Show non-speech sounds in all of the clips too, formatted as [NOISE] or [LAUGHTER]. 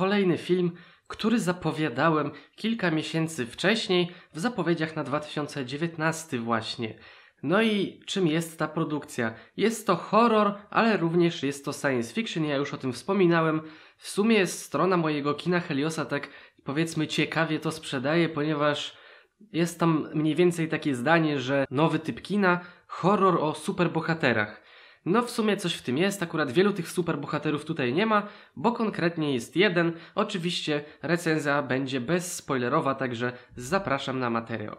kolejny film, który zapowiadałem kilka miesięcy wcześniej w zapowiedziach na 2019 właśnie. No i czym jest ta produkcja? Jest to horror, ale również jest to science fiction, ja już o tym wspominałem. W sumie strona mojego kina Heliosa tak powiedzmy ciekawie to sprzedaje, ponieważ jest tam mniej więcej takie zdanie, że nowy typ kina horror o superbohaterach. No w sumie coś w tym jest, akurat wielu tych superbohaterów tutaj nie ma, bo konkretnie jest jeden. Oczywiście recenzja będzie bezspoilerowa, także zapraszam na materiał.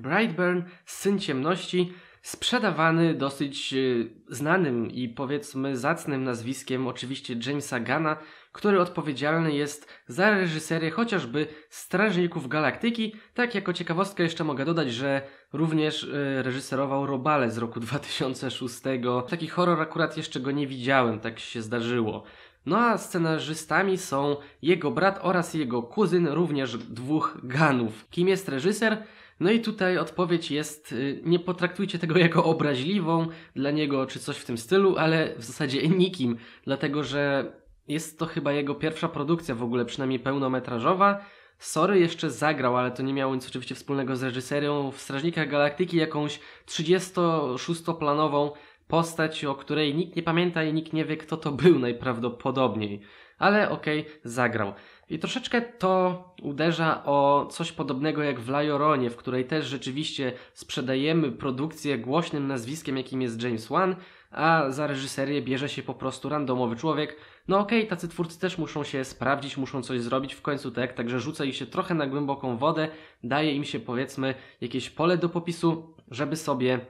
Brightburn, Syn Ciemności, sprzedawany dosyć y, znanym i powiedzmy zacnym nazwiskiem oczywiście Jamesa Gana, który odpowiedzialny jest za reżyserię chociażby Strażników Galaktyki. Tak, jako ciekawostkę jeszcze mogę dodać, że również y, reżyserował Robale z roku 2006. [LAUGHS] Taki horror akurat jeszcze go nie widziałem, tak się zdarzyło. No a scenarzystami są jego brat oraz jego kuzyn, również dwóch ganów. Kim jest reżyser? No i tutaj odpowiedź jest: y, nie potraktujcie tego jako obraźliwą dla niego czy coś w tym stylu, ale w zasadzie [LAUGHS] nikim, dlatego że jest to chyba jego pierwsza produkcja w ogóle, przynajmniej pełnometrażowa. Sory jeszcze zagrał, ale to nie miało nic oczywiście wspólnego z reżyserią. W Strażnikach Galaktyki jakąś 36-planową postać, o której nikt nie pamięta i nikt nie wie, kto to był najprawdopodobniej. Ale okej, okay, zagrał. I troszeczkę to uderza o coś podobnego jak w Lajoronie, w której też rzeczywiście sprzedajemy produkcję głośnym nazwiskiem, jakim jest James Wan, a za reżyserię bierze się po prostu randomowy człowiek, no okej, okay, tacy twórcy też muszą się sprawdzić, muszą coś zrobić w końcu, tak? Także rzuca ich się trochę na głęboką wodę, daje im się powiedzmy jakieś pole do popisu, żeby sobie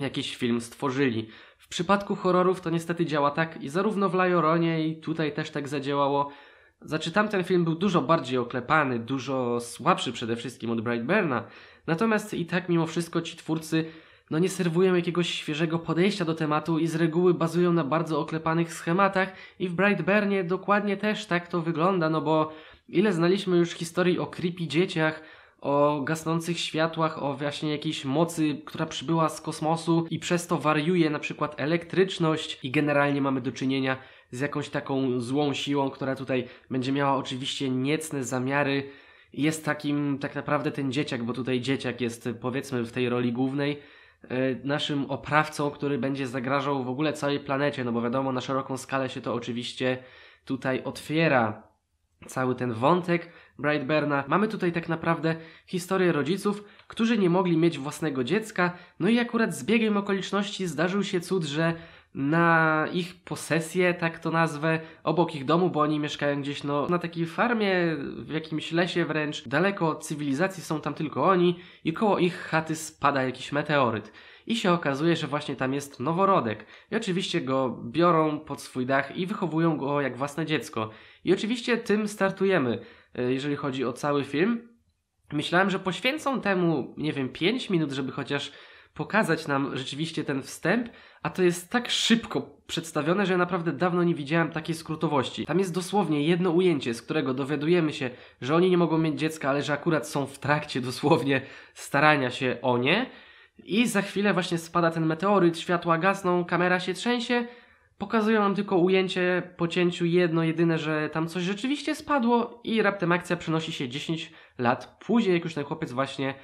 jakiś film stworzyli. W przypadku horrorów to niestety działa tak i zarówno w Lajoronie i tutaj też tak zadziałało. Znaczy tamten film był dużo bardziej oklepany, dużo słabszy przede wszystkim od Brightburna, natomiast i tak mimo wszystko ci twórcy no nie serwują jakiegoś świeżego podejścia do tematu i z reguły bazują na bardzo oklepanych schematach i w Brightburnie dokładnie też tak to wygląda, no bo ile znaliśmy już historii o creepy dzieciach, o gasnących światłach, o właśnie jakiejś mocy, która przybyła z kosmosu i przez to wariuje na przykład elektryczność i generalnie mamy do czynienia z jakąś taką złą siłą, która tutaj będzie miała oczywiście niecne zamiary. Jest takim tak naprawdę ten dzieciak, bo tutaj dzieciak jest powiedzmy w tej roli głównej, E, naszym oprawcą, który będzie zagrażał w ogóle całej planecie, no bo wiadomo, na szeroką skalę się to oczywiście tutaj otwiera cały ten wątek Brightburna Mamy tutaj tak naprawdę historię rodziców, którzy nie mogli mieć własnego dziecka, no i akurat z biegiem okoliczności zdarzył się cud, że na ich posesję, tak to nazwę, obok ich domu, bo oni mieszkają gdzieś no, na takiej farmie, w jakimś lesie wręcz, daleko od cywilizacji są tam tylko oni i koło ich chaty spada jakiś meteoryt. I się okazuje, że właśnie tam jest noworodek. I oczywiście go biorą pod swój dach i wychowują go jak własne dziecko. I oczywiście tym startujemy, e, jeżeli chodzi o cały film. Myślałem, że poświęcą temu, nie wiem, 5 minut, żeby chociaż pokazać nam rzeczywiście ten wstęp, a to jest tak szybko przedstawione, że ja naprawdę dawno nie widziałem takiej skrótowości. Tam jest dosłownie jedno ujęcie, z którego dowiadujemy się, że oni nie mogą mieć dziecka, ale że akurat są w trakcie dosłownie starania się o nie. I za chwilę właśnie spada ten meteoryt, światła gasną, kamera się trzęsie. Pokazują nam tylko ujęcie po cięciu jedno, jedyne, że tam coś rzeczywiście spadło i raptem akcja przenosi się 10 lat później, jak już ten chłopiec właśnie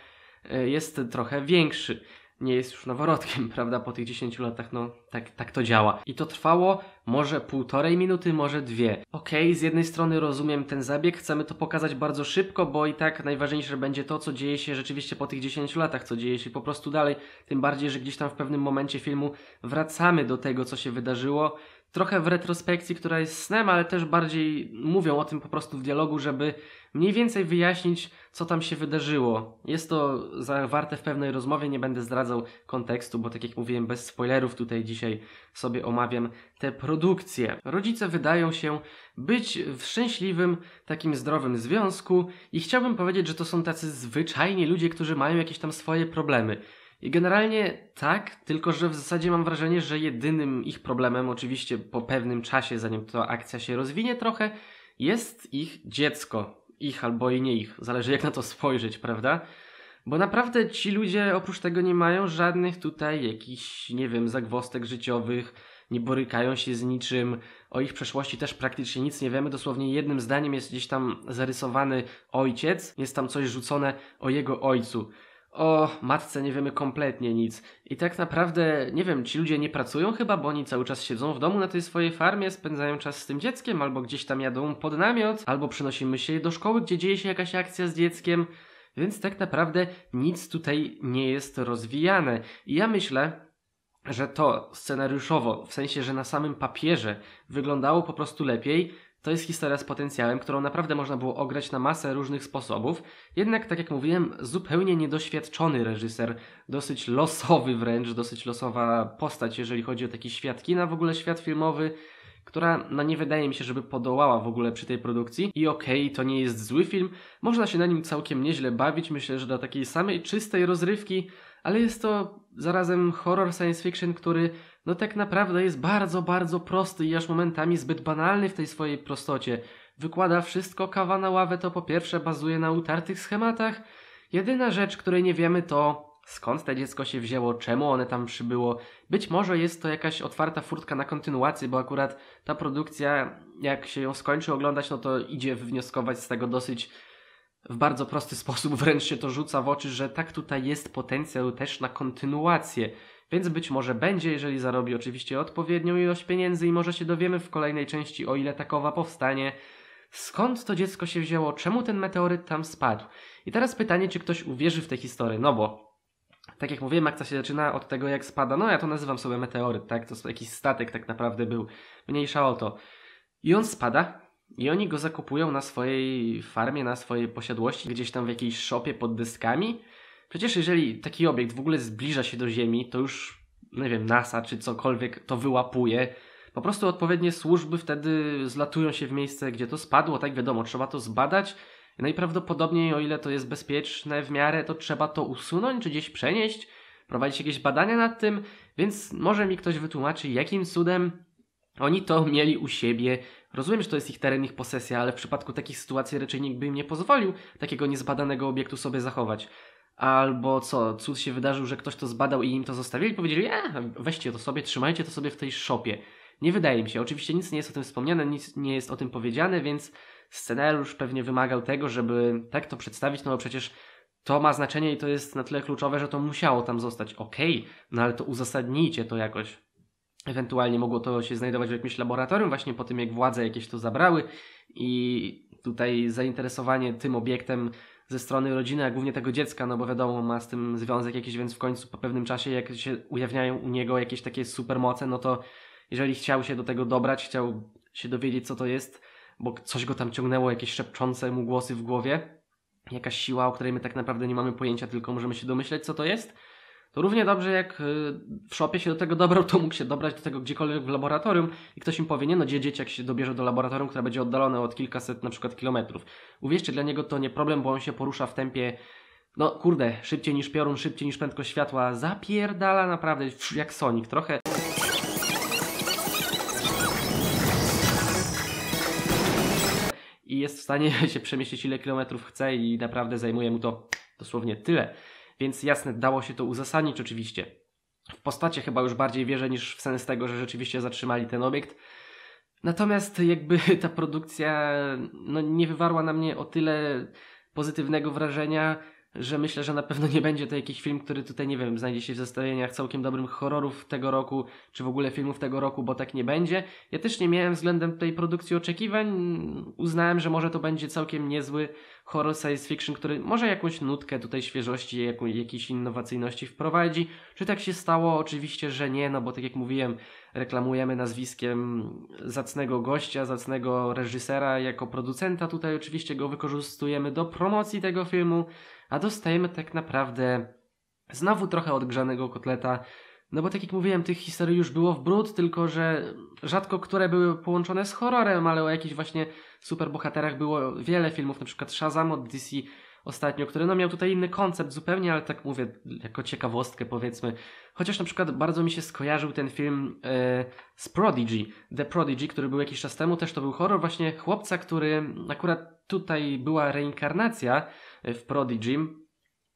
e, jest trochę większy nie jest już noworodkiem, [LAUGHS] prawda? Po tych 10 latach, no tak, tak to działa. I to trwało może półtorej minuty, może dwie. Okej, okay, z jednej strony rozumiem ten zabieg, chcemy to pokazać bardzo szybko, bo i tak najważniejsze będzie to, co dzieje się rzeczywiście po tych 10 latach, co dzieje się po prostu dalej. Tym bardziej, że gdzieś tam w pewnym momencie filmu wracamy do tego, co się wydarzyło trochę w retrospekcji, która jest snem, ale też bardziej mówią o tym po prostu w dialogu, żeby mniej więcej wyjaśnić, co tam się wydarzyło. Jest to zawarte w pewnej rozmowie, nie będę zdradzał kontekstu, bo tak jak mówiłem, bez spoilerów tutaj dzisiaj sobie omawiam te produkcje. Rodzice wydają się być w szczęśliwym, takim zdrowym związku i chciałbym powiedzieć, że to są tacy zwyczajni ludzie, którzy mają jakieś tam swoje problemy. I generalnie tak, tylko że w zasadzie mam wrażenie, że jedynym ich problemem, oczywiście po pewnym czasie, zanim ta akcja się rozwinie trochę, jest ich dziecko. Ich albo i nie ich, zależy jak na to spojrzeć, prawda? Bo naprawdę ci ludzie oprócz tego nie mają żadnych tutaj jakichś, nie wiem, zagwostek życiowych, nie borykają się z niczym, o ich przeszłości też praktycznie nic nie wiemy. Dosłownie jednym zdaniem jest gdzieś tam zarysowany ojciec, jest tam coś rzucone o jego ojcu o matce nie wiemy kompletnie nic. I tak naprawdę, nie wiem, ci ludzie nie pracują chyba, bo oni cały czas siedzą w domu na tej swojej farmie, spędzają czas z tym dzieckiem, albo gdzieś tam jadą pod namiot, albo przynosimy się do szkoły, gdzie dzieje się jakaś akcja z dzieckiem. Więc tak naprawdę nic tutaj nie jest rozwijane. I ja myślę, że to scenariuszowo, w sensie, że na samym papierze wyglądało po prostu lepiej, to jest historia z potencjałem, którą naprawdę można było ograć na masę różnych sposobów. Jednak, tak jak mówiłem, zupełnie niedoświadczony reżyser, dosyć losowy wręcz, dosyć losowa postać, jeżeli chodzi o taki świat kina, w ogóle świat filmowy, która no nie wydaje mi się, żeby podołała w ogóle przy tej produkcji. I okej, okay, to nie jest zły film, można się na nim całkiem nieźle bawić, myślę, że dla takiej samej czystej rozrywki, ale jest to zarazem horror science fiction, który no tak naprawdę jest bardzo, bardzo prosty i aż momentami zbyt banalny w tej swojej prostocie. Wykłada wszystko kawa na ławę, to po pierwsze bazuje na utartych schematach. Jedyna rzecz, której nie wiemy to skąd to dziecko się wzięło, czemu one tam przybyło. Być może jest to jakaś otwarta furtka na kontynuację, bo akurat ta produkcja, jak się ją skończy oglądać, no to idzie wywnioskować z tego dosyć w bardzo prosty [LAUGHS] sposób, wręcz się to rzuca w oczy, że tak tutaj jest potencjał też na kontynuację. Więc być może będzie, jeżeli zarobi oczywiście odpowiednią ilość pieniędzy i może się dowiemy w kolejnej części, o ile takowa powstanie, skąd to dziecko się wzięło, czemu ten meteoryt tam spadł. I teraz pytanie, czy ktoś uwierzy w tę historię, no bo tak jak mówiłem, akcja się zaczyna od tego, jak spada. No ja to nazywam sobie meteoryt, tak? To jakiś statek tak naprawdę był, mniejsza o to. I on spada i oni go zakupują na swojej farmie, na swojej posiadłości, gdzieś tam w jakiejś szopie pod dyskami. Przecież jeżeli taki obiekt w ogóle zbliża się do Ziemi, to już, no nie wiem, NASA czy cokolwiek to wyłapuje. Po prostu odpowiednie służby wtedy zlatują się w miejsce, gdzie to spadło, tak wiadomo, trzeba to zbadać. Najprawdopodobniej, o ile to jest bezpieczne w miarę, to trzeba to usunąć czy gdzieś przenieść, prowadzić jakieś badania nad tym, więc może mi ktoś wytłumaczy, jakim cudem oni to mieli u siebie. Rozumiem, że to jest ich teren, ich posesja, ale w przypadku takich sytuacji raczej nikt by im nie pozwolił takiego niezbadanego obiektu sobie zachować albo co, cud się wydarzył, że ktoś to zbadał i im to zostawili i powiedzieli, e, weźcie to sobie, trzymajcie to sobie w tej szopie. Nie wydaje mi się. Oczywiście nic nie jest o tym wspomniane, nic nie jest o tym powiedziane, więc scenariusz pewnie wymagał tego, żeby tak to przedstawić, no bo przecież to ma znaczenie i to jest na tyle kluczowe, że to musiało tam zostać. Okej, okay, no ale to uzasadnijcie to jakoś. Ewentualnie mogło to się znajdować w jakimś laboratorium, właśnie po tym jak władze jakieś to zabrały i tutaj zainteresowanie tym obiektem ze strony rodziny, a głównie tego dziecka, no bo wiadomo, ma z tym związek jakiś, więc w końcu po pewnym czasie, jak się ujawniają u niego jakieś takie supermoce, no to jeżeli chciał się do tego dobrać, chciał się dowiedzieć, co to jest, bo coś go tam ciągnęło, jakieś szepczące mu głosy w głowie, jakaś siła, o której my tak naprawdę nie mamy pojęcia, tylko możemy się domyśleć, co to jest, to równie dobrze jak y, w shopie się do tego dobrał, to mógł się dobrać do tego gdziekolwiek w laboratorium i ktoś im powie, nie no gdzie dzieciak się dobierze do laboratorium, które będzie oddalone od kilkaset na przykład kilometrów. Uwierzcie, dla niego to nie problem, bo on się porusza w tempie no kurde, szybciej niż piorun, szybciej niż prędkość światła, zapierdala naprawdę jak Sonic, trochę... I jest w stanie [LAUGHS] się przemieścić ile kilometrów chce i naprawdę zajmuje mu to dosłownie tyle więc jasne, dało się to uzasadnić oczywiście. W postacie chyba już bardziej wierzę niż w sens tego, że rzeczywiście zatrzymali ten obiekt. Natomiast jakby [LAUGHS] ta produkcja no, nie wywarła na mnie o tyle pozytywnego wrażenia, że myślę, że na pewno nie będzie to jakiś film, który tutaj, nie wiem, znajdzie się w zestawieniach całkiem dobrych horrorów tego roku, czy w ogóle filmów tego roku, bo tak nie będzie. Ja też nie miałem względem tej produkcji oczekiwań. Uznałem, że może to będzie całkiem niezły horror science fiction, który może jakąś nutkę tutaj świeżości, jaką, jakiejś innowacyjności wprowadzi. Czy tak się stało? Oczywiście, że nie, no bo tak jak mówiłem, reklamujemy nazwiskiem zacnego gościa, zacnego reżysera jako producenta. Tutaj oczywiście go wykorzystujemy do promocji tego filmu a dostajemy tak naprawdę znowu trochę odgrzanego kotleta. No bo tak jak mówiłem, tych historii już było w brud, tylko że rzadko które były połączone z horrorem, ale o jakichś właśnie superbohaterach było wiele filmów, na przykład Shazam od DC ostatnio, który no miał tutaj inny koncept zupełnie, ale tak mówię, jako ciekawostkę powiedzmy. Chociaż na przykład bardzo mi się skojarzył ten film e, z Prodigy, The Prodigy, który był jakiś czas temu, też to był horror właśnie chłopca, który akurat tutaj była reinkarnacja, w Prodigym,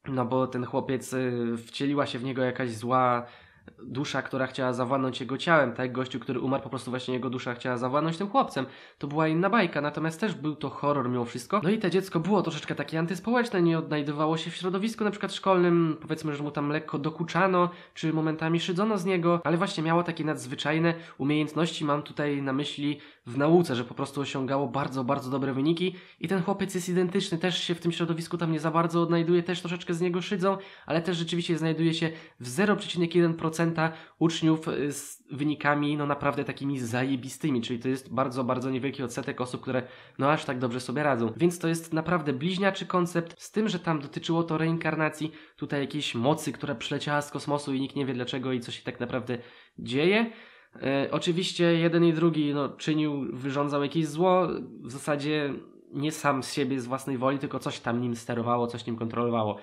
no bo ten chłopiec y, wcieliła się w niego jakaś zła dusza, która chciała zawładnąć jego ciałem, tak gościu, który umarł, po prostu właśnie jego dusza chciała zawładnąć tym chłopcem. To była inna bajka, natomiast też był to horror mimo wszystko. No i to dziecko było troszeczkę takie antyspołeczne, nie odnajdywało się w środowisku na przykład szkolnym, powiedzmy, że mu tam lekko dokuczano, czy momentami szydzono z niego, ale właśnie miało takie nadzwyczajne umiejętności, mam tutaj na myśli w nauce, że po prostu osiągało bardzo, bardzo dobre wyniki i ten chłopiec jest identyczny, też się w tym środowisku tam nie za bardzo odnajduje, też troszeczkę z niego szydzą, ale też rzeczywiście znajduje się w 0,1% 2% uczniów y, z wynikami no naprawdę takimi zajebistymi, czyli to jest bardzo, bardzo niewielki odsetek osób, które no aż tak dobrze sobie radzą. Więc to jest naprawdę bliźniaczy koncept, z tym, że tam dotyczyło to reinkarnacji, tutaj jakiejś mocy, która przyleciała z kosmosu i nikt nie wie dlaczego i co się tak naprawdę dzieje. E, oczywiście jeden i drugi no, czynił, wyrządzał jakieś zło, w zasadzie nie sam z siebie, z własnej woli, tylko coś tam nim sterowało, coś nim kontrolowało.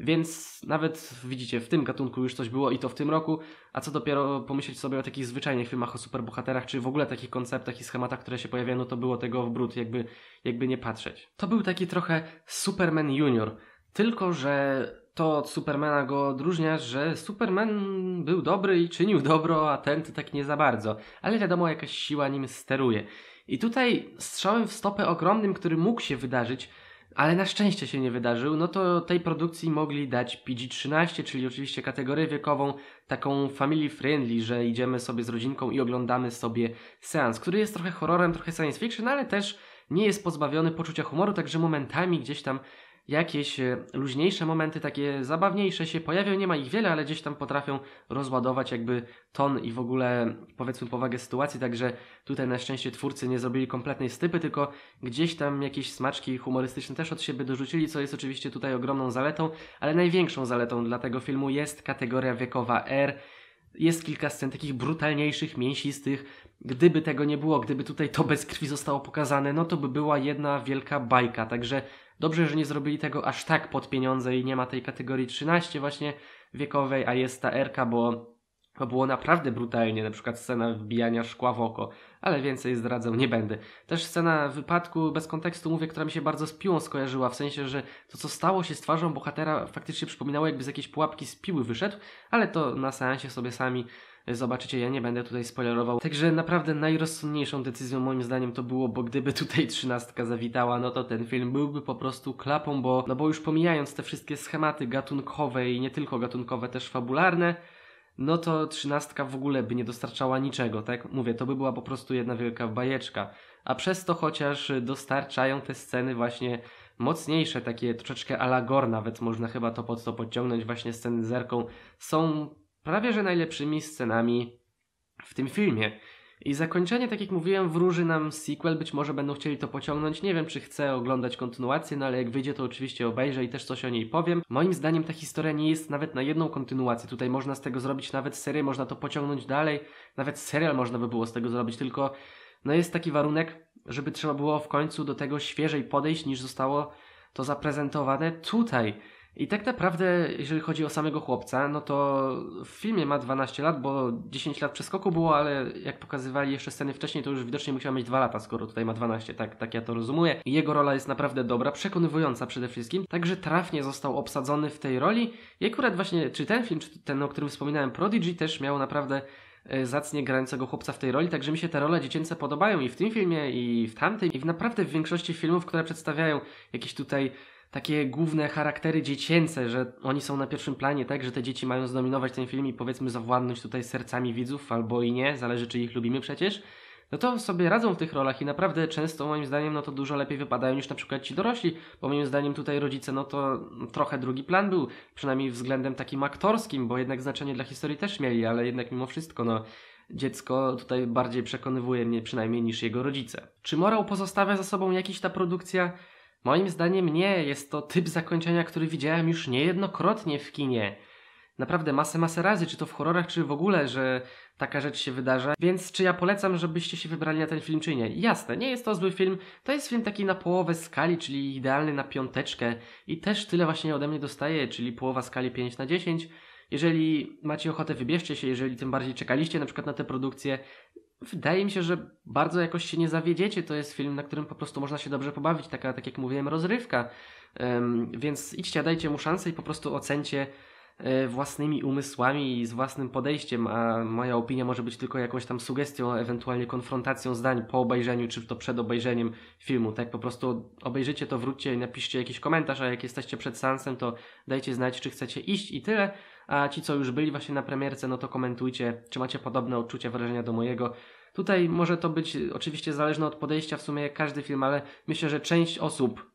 Więc nawet widzicie, w tym gatunku już coś było i to w tym roku, a co dopiero pomyśleć sobie o takich zwyczajnych filmach o superbohaterach, czy w ogóle takich konceptach i schematach, które się pojawiają, no to było tego w brud, jakby, jakby nie patrzeć. To był taki trochę Superman Junior, tylko że to od Supermana go odróżnia, że Superman był dobry i czynił dobro, a ten to tak nie za bardzo, ale wiadomo jakaś siła nim steruje. I tutaj strzałem w stopę ogromnym, który mógł się wydarzyć, ale na szczęście się nie wydarzył, no to tej produkcji mogli dać PG-13, czyli oczywiście kategorię wiekową taką family friendly, że idziemy sobie z rodzinką i oglądamy sobie seans, który jest trochę horrorem, trochę science fiction, ale też nie jest pozbawiony poczucia humoru, także momentami gdzieś tam jakieś e, luźniejsze momenty, takie zabawniejsze się pojawią, nie ma ich wiele, ale gdzieś tam potrafią rozładować jakby ton i w ogóle powiedzmy powagę sytuacji, także tutaj na szczęście twórcy nie zrobili kompletnej stypy, tylko gdzieś tam jakieś smaczki humorystyczne też od siebie dorzucili, co jest oczywiście tutaj ogromną zaletą, ale największą zaletą dla tego filmu jest kategoria wiekowa R, jest kilka scen takich brutalniejszych, mięsistych. Gdyby tego nie było, gdyby tutaj to bez krwi zostało pokazane, no to by była jedna wielka bajka. Także Dobrze, że nie zrobili tego aż tak pod pieniądze i nie ma tej kategorii 13 właśnie wiekowej, a jest ta RK, bo to było naprawdę brutalnie, na przykład scena wbijania szkła w oko, ale więcej zdradzę nie będę. Też scena wypadku bez kontekstu mówię, która mi się bardzo z piłą skojarzyła, w sensie, że to co stało się z twarzą bohatera faktycznie przypominało jakby z jakiejś pułapki z piły wyszedł, ale to na seansie sobie sami Zobaczycie, ja nie będę tutaj spoilerował. Także naprawdę najrozsądniejszą decyzją moim zdaniem to było, bo gdyby tutaj trzynastka zawitała, no to ten film byłby po prostu klapą, bo no bo już pomijając te wszystkie schematy gatunkowe i nie tylko gatunkowe, też fabularne, no to trzynastka w ogóle by nie dostarczała niczego, tak? Mówię, to by była po prostu jedna wielka bajeczka. A przez to chociaż dostarczają te sceny właśnie mocniejsze, takie troszeczkę alagor nawet, można chyba to pod to podciągnąć, właśnie sceny zerką, są prawie że najlepszymi scenami w tym filmie. I zakończenie, tak jak mówiłem, wróży nam sequel, być może będą chcieli to pociągnąć. Nie wiem, czy chcę oglądać kontynuację, no ale jak wyjdzie, to oczywiście obejrzę i też coś o niej powiem. Moim zdaniem ta historia nie jest nawet na jedną kontynuację. Tutaj można z tego zrobić nawet serię, można to pociągnąć dalej, nawet serial można by było z tego zrobić, tylko no jest taki warunek, żeby trzeba było w końcu do tego świeżej podejść, niż zostało to zaprezentowane tutaj. I tak naprawdę, jeżeli chodzi o samego chłopca, no to w filmie ma 12 lat, bo 10 lat przeskoku było, ale jak pokazywali jeszcze sceny wcześniej, to już widocznie musiał mieć 2 lata, skoro tutaj ma 12, tak, tak ja to rozumuję. I jego rola jest naprawdę dobra, przekonywująca przede wszystkim, także trafnie został obsadzony w tej roli. I akurat właśnie, czy ten film, czy ten, o którym wspominałem, Prodigy, też miał naprawdę e, zacnie grającego chłopca w tej roli, także mi się te role dziecięce podobają i w tym filmie, i w tamtym, i w naprawdę w większości filmów, które przedstawiają jakieś tutaj takie główne charaktery dziecięce, że oni są na pierwszym planie, tak, że te dzieci mają zdominować ten film i powiedzmy zawładnąć tutaj sercami widzów albo i nie, zależy czy ich lubimy przecież, no to sobie radzą w tych rolach i naprawdę często moim zdaniem no to dużo lepiej wypadają niż na przykład ci dorośli, bo moim zdaniem tutaj rodzice no to trochę drugi plan był, przynajmniej względem takim aktorskim, bo jednak znaczenie dla historii też mieli, ale jednak mimo wszystko no dziecko tutaj bardziej przekonywuje mnie przynajmniej niż jego rodzice. Czy morał pozostawia za sobą jakiś ta produkcja? Moim zdaniem nie, jest to typ zakończenia, który widziałem już niejednokrotnie w kinie. Naprawdę masę, masę razy, czy to w horrorach, czy w ogóle, że taka rzecz się wydarza. Więc czy ja polecam, żebyście się wybrali na ten film, czy nie? Jasne, nie jest to zły film. To jest film taki na połowę skali, czyli idealny na piąteczkę. I też tyle właśnie ode mnie dostaje, czyli połowa skali 5 na 10. Jeżeli macie ochotę, wybierzcie się, jeżeli tym bardziej czekaliście na przykład na tę produkcję. Wydaje mi się, że bardzo jakoś się nie zawiedziecie. To jest film, na którym po prostu można się dobrze pobawić. Taka, tak jak mówiłem, rozrywka. Um, więc idźcie, dajcie mu szansę i po prostu ocencie e, własnymi umysłami i z własnym podejściem, a moja opinia może być tylko jakąś tam sugestią, ewentualnie konfrontacją zdań po obejrzeniu, czy to przed obejrzeniem filmu, tak? Po prostu obejrzycie to, wróćcie i napiszcie jakiś komentarz, a jak jesteście przed seansem, to dajcie znać, czy chcecie iść i tyle a ci, co już byli właśnie na premierce, no to komentujcie, czy macie podobne odczucia, wrażenia do mojego. Tutaj może to być oczywiście zależne od podejścia w sumie jak każdy film, ale myślę, że część osób,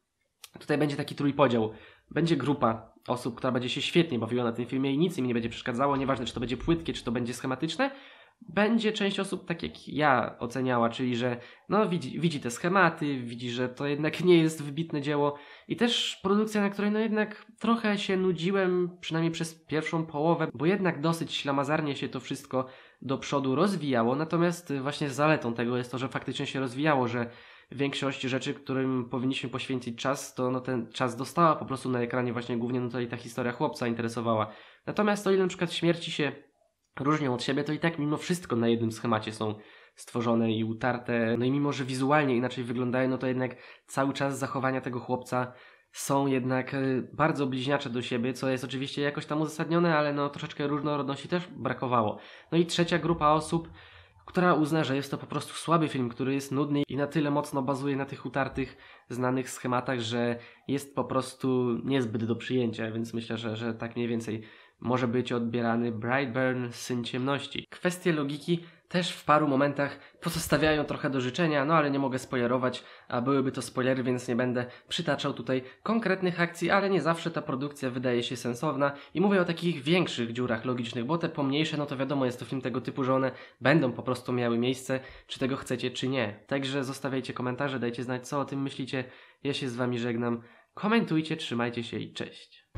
tutaj będzie taki trójpodział, będzie grupa osób, która będzie się świetnie bawiła na tym filmie i nic im nie będzie przeszkadzało, nieważne czy to będzie płytkie, czy to będzie schematyczne, będzie część osób tak jak ja oceniała, czyli że no, widzi, widzi te schematy, widzi, że to jednak nie jest wybitne dzieło i też produkcja, na której no jednak trochę się nudziłem, przynajmniej przez pierwszą połowę, bo jednak dosyć ślamazarnie się to wszystko do przodu rozwijało, natomiast właśnie zaletą tego jest to, że faktycznie się rozwijało, że większość rzeczy, którym powinniśmy poświęcić czas, to no, ten czas dostała po prostu na ekranie właśnie głównie no tutaj ta historia chłopca interesowała. Natomiast o ile na przykład śmierci się różnią od siebie, to i tak mimo wszystko na jednym schemacie są stworzone i utarte. No i mimo, że wizualnie inaczej wyglądają, no to jednak cały czas zachowania tego chłopca są jednak e, bardzo bliźniacze do siebie, co jest oczywiście jakoś tam uzasadnione, ale no troszeczkę różnorodności też brakowało. No i trzecia grupa osób, która uzna, że jest to po prostu słaby film, który jest nudny i na tyle mocno bazuje na tych utartych, znanych schematach, że jest po prostu niezbyt do przyjęcia, więc myślę, że, że tak mniej więcej może być odbierany Brightburn, syn ciemności. Kwestie logiki też w paru momentach pozostawiają trochę do życzenia, no ale nie mogę spoilerować, a byłyby to spoilery, więc nie będę przytaczał tutaj konkretnych akcji, ale nie zawsze ta produkcja wydaje się sensowna i mówię o takich większych dziurach logicznych, bo te pomniejsze, no to wiadomo, jest to film tego typu, że one będą po prostu miały miejsce, czy tego chcecie, czy nie. Także zostawiajcie komentarze, dajcie znać, co o tym myślicie. Ja się z Wami żegnam. Komentujcie, trzymajcie się i cześć.